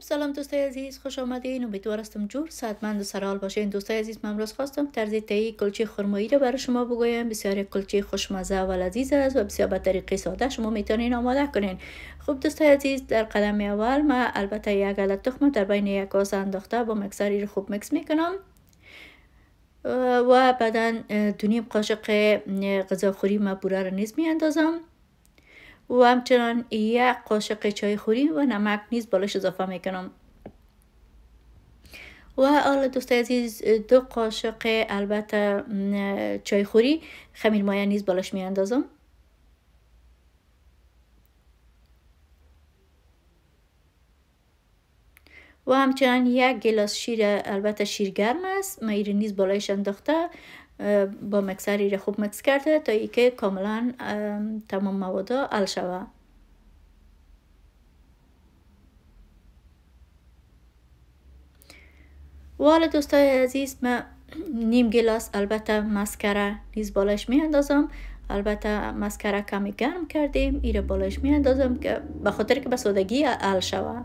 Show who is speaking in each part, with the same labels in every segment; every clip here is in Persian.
Speaker 1: خب، سلام دوستای عزیز خوش آمدین امیدوار هستم جور صحتمند و سرحال باشین دوستای عزیز من امروز خواستم طرز تهیه کلچه خرمایی رو برای شما بگویم بسیار کلچه خوشمزه و لذیذ است و بسیار به طریق ساده شما میتونین آماده کنین خب دوستای عزیز در قدم اول من البته یک عدد تخم در بین یک آس انداخته با مکسری خوب مکس میکنم و بعدا دو قاشق غذاخوری ما بوره را نیز میاندازم و همچنان یک قاشق چای خوری و نمک نیز بالاش اضافه میکنم و حالا دوست عزیز دو قاشق البته چای خوری خمیر مایه نیز بالاش میاندازم و همچنان یک گلاس شیر البته شیر گرم است ما نیز بالایش انداخته با ایره خوب مکس کرده تا ای که کاملا تمام مواد حل شوه و حالا دوستای عزیز من نیم گلاس البته مسکره نیز بالاش می اندازم البته مسکره کمی گرم کردیم ایره بالاش می اندازم که که به سادگی حل شوه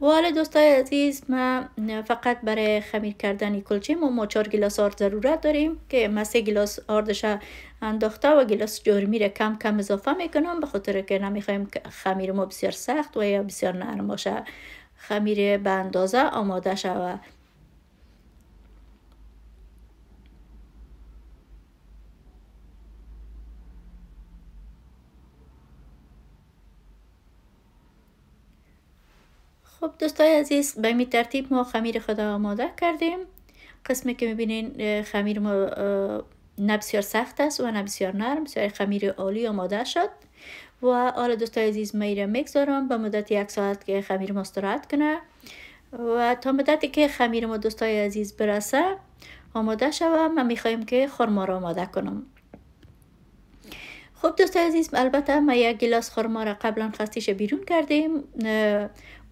Speaker 1: والا دوستای عزیز ما فقط برای خمیر کردن کلچه ما, ما چهار گلاس آرد ضرورت داریم که ما سه گلاس آردش انداخته و گلاس جرمی را کم کم اضافه میکنم به خاطر که نمیخوایم خمیر ما بسیار سخت و یا بسیار نرم باشه خمیر به اندازه آماده شود خب دوستای عزیز به این ترتیب ما خمیر خدا آماده کردیم قسمی که میبینین خمیر ما نه بسیار سخت است و نه بسیار نرم بسیار خمیر عالی آماده شد و حالا دوستای عزیز ما را میگذارم به مدت یک ساعت که خمیر ما استراحت کنه و تا مدتی که خمیر ما دوستای عزیز برسه آماده شوم ما میخوایم که خورما را آماده کنم خب دوستای عزیز البته ما یک گلاس خورما را قبلا خستیش بیرون کردیم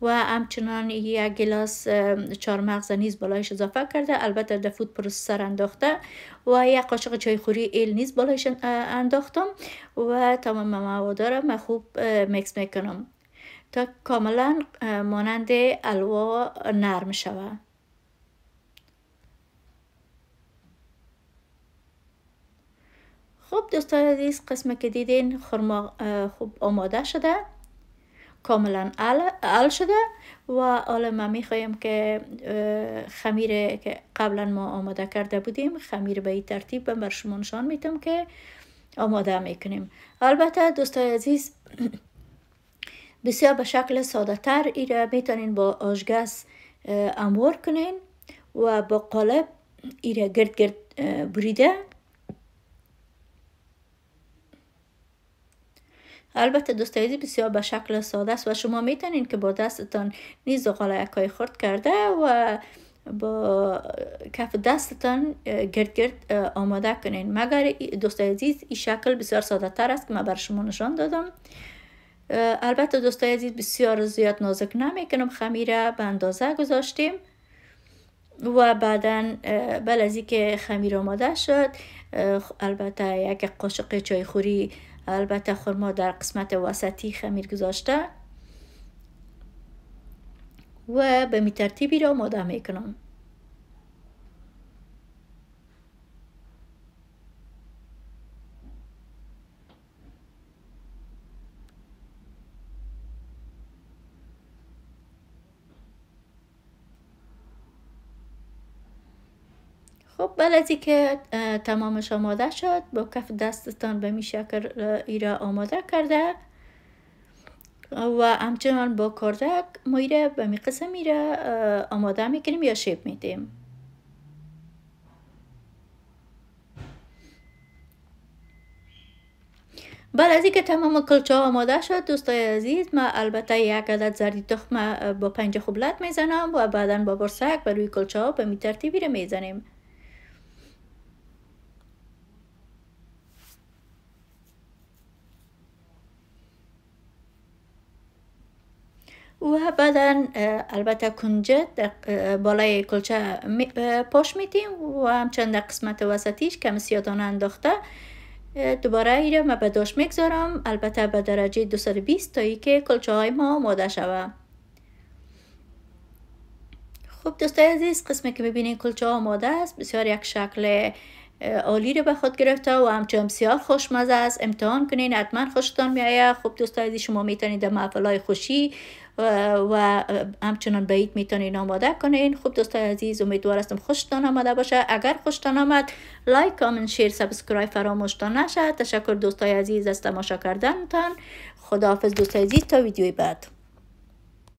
Speaker 1: و همچنان یک گلاس مغز نیز بالایش اضافه کرده البته در فود پروسسر انداخته و یک قاشق خوری ایل نیز بالایش انداختم و تمام مواد را خوب میکس میکنم تا کاملا مانند الوا نرم شوه خب دوستان عزیز قسمه که دیدین خورما خوب آماده شده کاملا ال شده و حالا ما میخوایم که خمیر که قبلا ما آماده کرده بودیم خمیر به این ترتیب بر شما نشان میتم که آماده میکنیم البته دوستای عزیز بسیار به شکل ساده تر ای را میتونین با آشگز امور کنین و با قالب ای را گرد گرد بریده البته دوستایزی بسیار به شکل ساده است و شما میتونین که با دستتان نیز غالایک های خرد کرده و با کف دستتان گرد گرد آماده کنین مگر دوستای عزیز این شکل بسیار ساده تر است که من بر شما نشان دادم البته دوستای عزیز بسیار زیاد نازک نمیکنم خمیره به اندازه گذاشتیم و بعدا بل از که خمیر آماده شد البته یک قاشق چای خوری البته خورما در قسمت وسطی خمیر گذاشته و به می ترتیبی را ماده می خب بلدی که تمامش آماده شد با کف دستتان به می شکل ایرا آماده کرده و همچنان با کردک میره به می قسم میره آماده میکنیم یا شیب میدیم بعد از اینکه تمام کلچه آماده شد دوستای عزیز من البته یک عدد زردی تخم با پنج خوبلت میزنم و بعدا با برسک بروی روی کلچه ها به می ترتیبی رو میزنیم و بعدا البته کنجه در بالای کلچه پاش میتیم و همچنان در قسمت وسطیش کم سیادانه انداخته دوباره ایره ما به داشت میگذارم البته به درجه 220 تا ای که کلچه های ما آماده شوه خوب دوستای عزیز قسمی که ببینید کلچه آماده است بسیار یک شکل عالی رو به خود گرفته و همچنان بسیار خوشمزه است امتحان کنین حتما خوشتان میآید خب دوستای عزیز شما میتونید در محفلهای خوشی و همچنان به می میتونین آماده کنین خوب دوستان عزیز امیدوار هستم خوشتان آمده باشه اگر خوشتان آمد لایک کامنت شیر سابسکرایب فراموشتان نشه تشکر دوستان عزیز از تماشا کردنتان خداحافظ دوستای عزیز تا ویدیوی بعد